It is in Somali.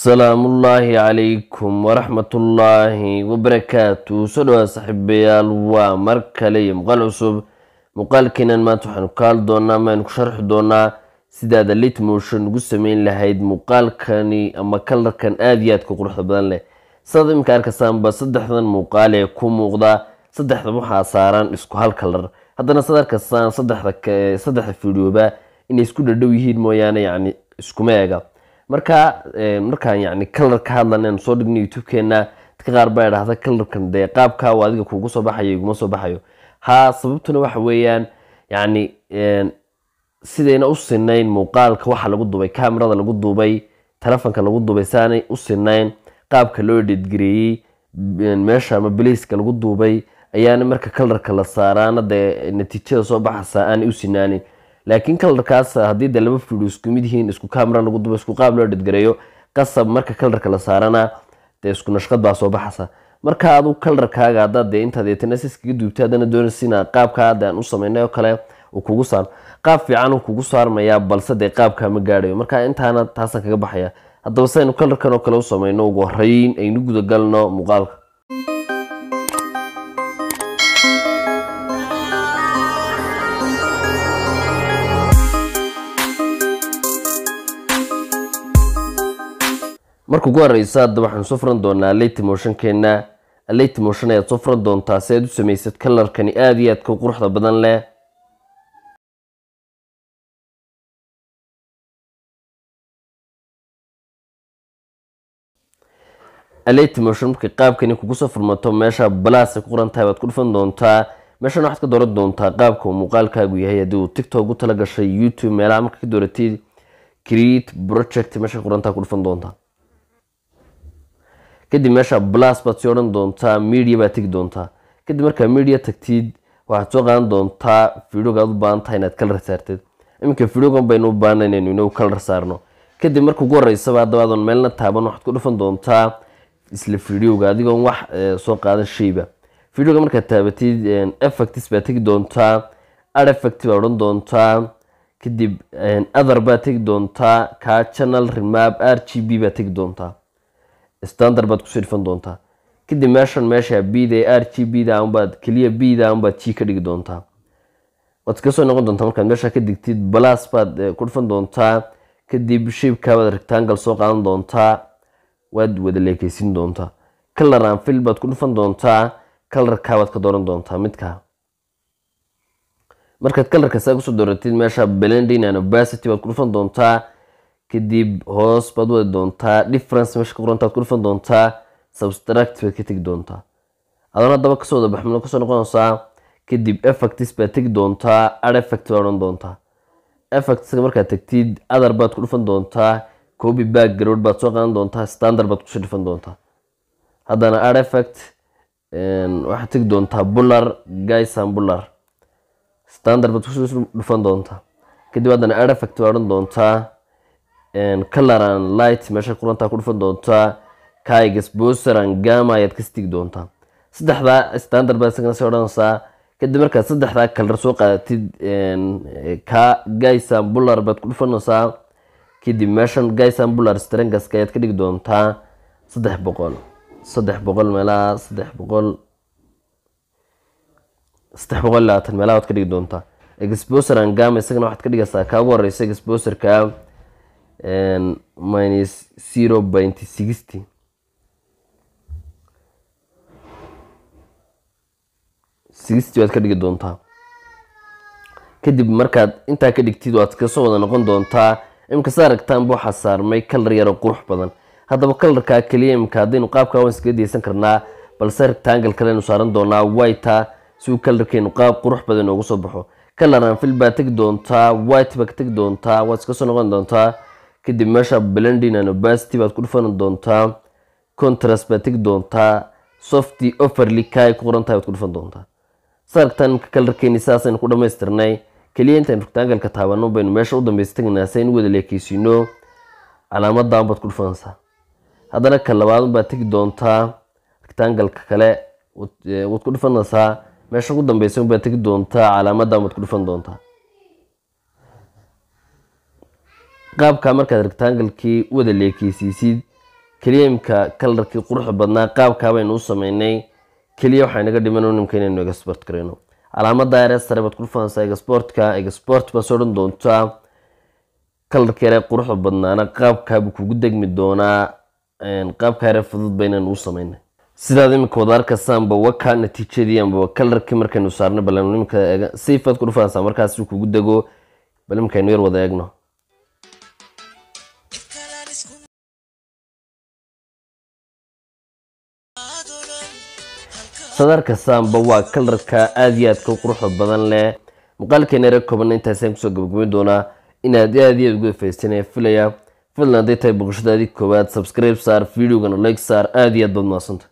salaamu ullaahi calaykum waraxmatullaahi wabarakaatu soo dhawaa saaxiibayaal waa mar kale iyo muuqaal cusub muuqaalkeenan maanta waxaanu kaal doonaa maaynu ku sharxi doonaa sidaada lit motion ugu sameyn lahayd muuqaalkani ama kalarkan aada iyo aadka quruxda badan leh sidaad iminka arkasaanba saddexdan muuqaal ee ku muuqda saddexda waxaa saaran isku hal kalar haddana sad arkasaan saddexda saddexda fideoba inay isku dhadhow yihiin mooyaane yacni iskuma eega marka eh, markaan yani kalar ka hadlan aan soo dhigno youtube-keena dadka qaar baa idhaahda kalarkan dee qaabka waa adiga kuugu soo baxayo iguma soo baxayo ha sababtuna waxa weeyaan yani eh, sidayna u sinayn muuqaalka waxa lagu duubay kamerada lagu duubay telefonka lagu duubay saanay u sinayn qaabka loo dhidgareeyey eh, meesha ama baliiska lagu duubay ayaana marka kalarka la saaraana dee natiijada soo baxasa aanay u sinaanin laakiin kalarkaas haddii de laba fiidho isku mid yihiin isku kaamera lagu dubo isku qaab loo dhadgareeyo qasab marka kalarka la saarana dee isku nashqad baa soo baxaysa marka adu kalarkaaga hadaad dee intaad eetanasaskaga duubta haddana doonaysa qaabka hadda u sameynay oo kale uu kugu saar qaab fiican uu kugu saarmayaa balse dee qaabka ma gaadhayo marka intaana taasaan kaga baxaya haddaba sidaynu kalarkan oo kale u sameyno ugu horeyn aynu gudagalno muuqaalka marka ugu horeysa hadda waxaan soo furan doonaa late motionkeena late motion ayaad soo furan doontaa si aad u samaysad kalarkani aada iyo aadka quruxda badan leh late motion marka qaabkani kugu soo furmato meesha balaasa ku qoran tahay waad ku dhufan doontaa meeshan waxaad ka dooran doontaa qaabka uu muuqaalkaagu yahay haddii uu tiktok u tala gashay youtube meelaha marka ka dooratid create project meesha qorantaa ku dhufan doontaa kadib meesha blas baad sii odhan doontaa media baad tegi doontaa kadib markaa media tagtid waxaad soo qaadan doontaa videogaad u baahan tahay inaad kalar saartid iminka videogan baynu u baahanay inaynu kalar saarno kadib marka ugu horeysaba haddaba adoon meelna taaban waxaad ku dhufan doontaa isla videoga adigoon wax e, soo qaadan shayba markaad taabatid e, effects baad tegi doontaa ad effect baad odhan doontaa kadib e, other baad tegi doontaa ka channel remap r g b baad tegi doontaa standard baad ku doontaa kadib meeshan meesha bda r g bda unbaad keliya bda unbaad g ka dhigi doontaa waad iskasoo noqon doontaa markaad meesha ka digtid balas baad eh, ku dhufan doontaa kadib shibkabaad rectangle soo qaadan doontaa waad wada leekeysin doontaa kalar aan fil baad ku dhufan doontaa kalarkaabaad ka dooran doontaa midkaa markaad kalarka saa kusoo dooratid meesha blending and baad ku dhufan doontaa kadib hoos baad wadi doontaa difference meesha ka qoranta ad ku dhifan doontaa substract baad ka tegi doontaa adana haddaba kasoo wada baxmino kasoo noqonaysaa kadib effectis baad tegi doontaa ad effect baad odhan doontaa effectiska markaad tegtid adar baad ku dhifan doontaa coby background baad soo qaadan doontaa standard baad kusoo dhifan doontaa haddana ad effect waxaad tegi doontaa bular guysan bular standard baad kusoo dhifan doontaa kadib haddana ad effect baad odhan doontaa color coloran light meesha kulantaa ku dhufan doontaa kaigas bosaran gama ayaad ka stigi doontaa saddexdaa standard baa isagana soo odhanaysaa kadib markaad saddexdaa kalar soo qaadatid eh, ka gaisan bular baad ku dhufanaysaa kadib meeshan gaisan bular strangaska ayaad ka dhigi doontaa saddex boqol saddex boqol meelaha saddex boqol saddex boqol labaatan meelaha waad ka dhigi doontaa exposer angama isagana waxaad ka dhigaysaa ka ugu horeysa exposerka minus zero point sixty sixty waad ka dhigi doontaa kadib markaad intaa ka dhigtid waad kasoo wada noqon doontaa imkasa aragtaanba waxaa saarmay kalar yaro qurux badan haddaba kalarkaa keliya imka adaynu qaabkaa waan iskaga daysan karnaa balse rectangle kalenu saaran doonaa whitea ah, si uu kalarkeenu qaab qurux badan ugu soo baxo kalaraan fil baa tegi doontaa white baa tegi doontaa waad iska soo noqon doontaa kadib meesha blending and opacity baad ku dhufan doontaa contrast baad tegi doontaa softy overly kay ku qoran tahay baad ku dhufan doontaa sargtan kalarkeeni saasaynu ku dhammaystirnay keliya intaan rugtaangalka taabano baynu meesha u dambeysa tegaynaa si aynu wada leekeysiino calaamadan baad ku dhufanaysaa haddana ka labaad baad tegi doontaa rugtaangalka kale waad ku dhufanaysaa meesha ugu dambeysa baad tegi doontaa calaamadan baad ku dhufan doontaa qaabka markaad rectangle wada leekeysiisid keliyaimka kalarkii quruxa badnaa qaabkaabaynu baynu u sameynay keliya waxaa inaga dhiman nimka inaynu export garayno calaamada rs sare baad ku dhufanaysaa baa soo doontaa kalarka yaree badnaana qaabkaabuu kugu degmi doonaa qaabka fudud ba u sameynay sidaad iminka wada arkaysa ambawaka natiijadii ambaa kalarkii markaynu saarnay balanimka saifaad ku kugu dego bal imkaynu yar wada eegno sadarka saamba waa kalarka aada iyo aadka quruxda badan leh muuqaalkeenare koobanna intaasan kusoo gabagabayn doonaa inaad aad iyo aad uga faystanaya filaya fadlan hadday tahay boqoshadaadii koowaad subscribe saar videogana like saar aada iyo aad baad maasanta